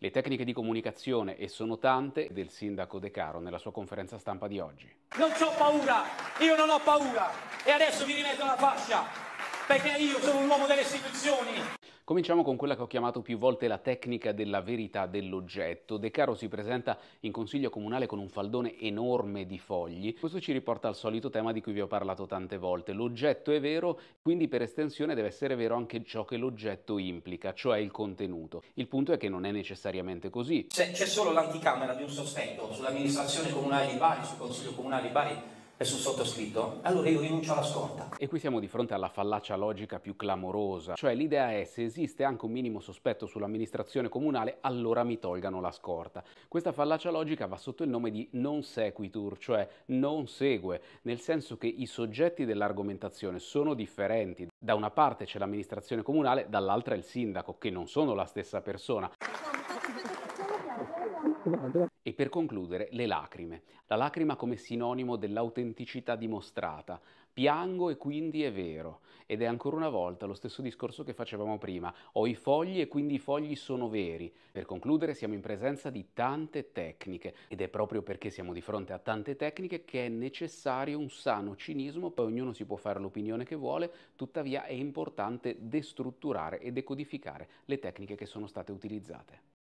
Le tecniche di comunicazione, e sono tante, del sindaco De Caro nella sua conferenza stampa di oggi. Non ho paura, io non ho paura e adesso vi rimetto la fascia perché io sono un uomo delle istituzioni Cominciamo con quella che ho chiamato più volte la tecnica della verità dell'oggetto. De Caro si presenta in consiglio comunale con un faldone enorme di fogli. Questo ci riporta al solito tema di cui vi ho parlato tante volte. L'oggetto è vero, quindi per estensione deve essere vero anche ciò che l'oggetto implica, cioè il contenuto. Il punto è che non è necessariamente così. C'è, c'è solo l'anticamera di un sospetto sull'amministrazione comunale di Bari, sul consiglio comunale di Bari e sul sottoscritto, allora io rinuncio alla scorta. E qui siamo di fronte alla fallacia logica più clamorosa, cioè l'idea è se esiste anche un minimo sospetto sull'amministrazione comunale, allora mi tolgano la scorta. Questa fallacia logica va sotto il nome di non sequitur, cioè non segue, nel senso che i soggetti dell'argomentazione sono differenti. Da una parte c'è l'amministrazione comunale, dall'altra il sindaco, che non sono la stessa persona. E per concludere, le lacrime. La lacrima come sinonimo dell'autenticità dimostrata. Piango e quindi è vero. Ed è ancora una volta lo stesso discorso che facevamo prima. Ho i fogli e quindi i fogli sono veri. Per concludere, siamo in presenza di tante tecniche. Ed è proprio perché siamo di fronte a tante tecniche che è necessario un sano cinismo. Poi ognuno si può fare l'opinione che vuole, tuttavia è importante destrutturare e decodificare le tecniche che sono state utilizzate.